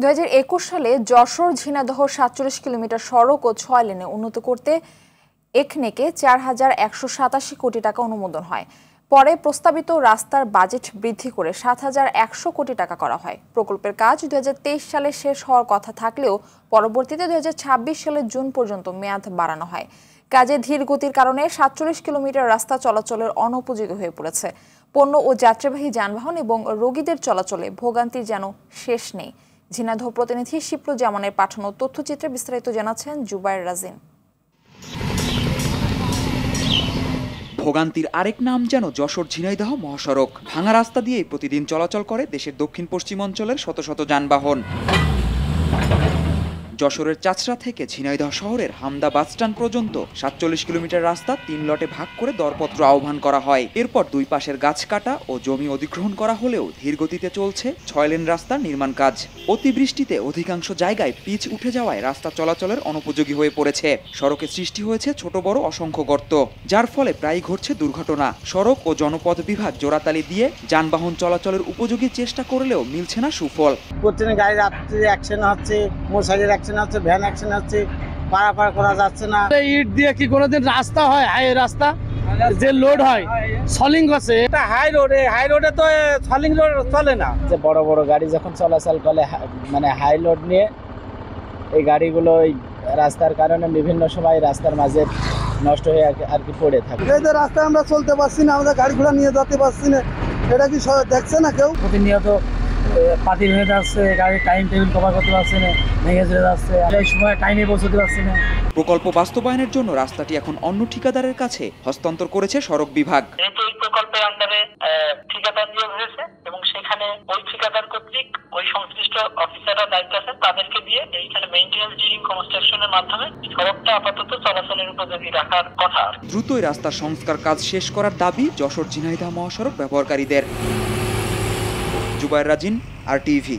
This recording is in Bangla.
দু একুশ সালে যশোর ঝিনাদহ সাতচল্লিশ কিলোমিটার সড়ক ও ছয় লেনে উন্নত করতে একনেকে চার হাজার একশো সাতাশি কোটি টাকা অনুমোদন হয় পরে প্রস্তাবিত রাস্তার বাজেট বৃদ্ধি করে সাত হাজার একশো কোটি টাকা করা হয় প্রকল্পের কাজ দু সালে শেষ হওয়ার কথা থাকলেও পরবর্তীতে দু সালের জুন পর্যন্ত মেয়াদ বাড়ানো হয় কাজে ধীর গতির কারণে সাতচল্লিশ কিলোমিটার রাস্তা চলাচলের অনুপযোগী হয়ে পড়েছে পণ্য ও যাত্রীবাহী যানবাহন এবং রোগীদের চলাচলে ভোগান্তি যেন শেষ নেই ঝিনাইদহ প্রতিনিধি জামানের পাঠানো তথ্যচিত্রে বিস্তারিত জানাচ্ছেন জুবাইর রাজিন ভোগান্তির আরেক নাম যেন যশোর ঝিনাইদহ মহাসড়ক ভাঙা রাস্তা দিয়ে প্রতিদিন চলাচল করে দেশের দক্ষিণ পশ্চিম অঞ্চলের শত শত যানবাহন যশোরের চাচরা থেকে ঝিনাইদহ শহরের হামদা বাসস্ট্যান্ড পর্যন্ত সাতচল্লিশ কিলোমিটার রাস্তা তিন লটে ভাগ করে দরপত্র আহ্বান করা হয় এরপর দুই পাশের গাছ কাটা ও জমি অধিগ্রহণ করা হলেও ধীর গতিতে চলছে ছয় লেন রাস্তার নির্মাণ কাজ অতিবৃষ্টিতে অধিকাংশ জায়গায় পিচ উঠে যাওয়ায় রাস্তা চলাচলের অনুপযোগী হয়ে পড়েছে সড়কে সৃষ্টি হয়েছে ছোট বড় অসংখ্য গর্ত যার ফলে প্রায় ঘটছে দুর্ঘটনা সড়ক ও জনপথ বিভাগ জোড়াতালি দিয়ে যানবাহন চলাচলের উপযোগী চেষ্টা করলেও মিলছে না সুফল প্রতিদিন গাড়ি রাত্রে অ্যাক্সিডেন্ট হচ্ছে মোটরসাইকেল অ্যাকশন আছে ভ্যান অ্যাকশন আছে পারাপার করা যাচ্ছে না ইট দিয়ে কি কোনোদিন রাস্তা হয় হাই রাস্তা যে লোড হয় সলিং আছে এটা হাই রোডে হাই রোডে তো সলিং রোড চলে না যে বড় বড় গাড়ি যখন চলাচল করে মানে হাই লোড নিয়ে এই গাড়িগুলো এই রাস্তার কারণে বিভিন্ন সময় রাস্তার মাঝে নষ্ট হয়ে আর কি পড়ে থাকে এই যে রাস্তায় আমরা চলতে পারছি না আমরা গাড়ি ঘোড়া নিয়ে যেতে পারছি না এটা কি দেখছে না কেউ প্রতিনিয়ত পাতিল হয়ে যাচ্ছে গাড়ির টাইম টেবিল কভার করতে পারছে না ভেঙে চলে যাচ্ছে এই সময় টাইমে পৌঁছতে পারছে না প্রকল্প বাস্তবায়নের জন্য রাস্তাটি এখন অন্য ঠিকাদারের কাছে হস্তান্তর করেছে সড়ক বিভাগ প্রকল্পের আন্ডারে ঠিকাদার নিয়োগ হয়েছে এবং সেখানে ওই ঠিকাদার কর্তৃক ওই সংশ্লিষ্ট অফিসাররা দায়িত্ব আছেন তাদেরকে দিয়ে এইখানে মেইনটেন্যান্স ডিউরিং কনস্ট্রাকশনের মাধ্যমে সড়কটা আপাতত চলাচলের উপযোগী রাখার কথা দ্রুতই রাস্তার সংস্কার কাজ শেষ করার দাবি যশোর ঝিনাইদহ মহাসড়ক ব্যবহারকারীদের জুবাইর রাজিন আর টিভি